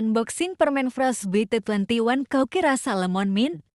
unboxing permen Frost bt 21 Kira rasa lemon mint,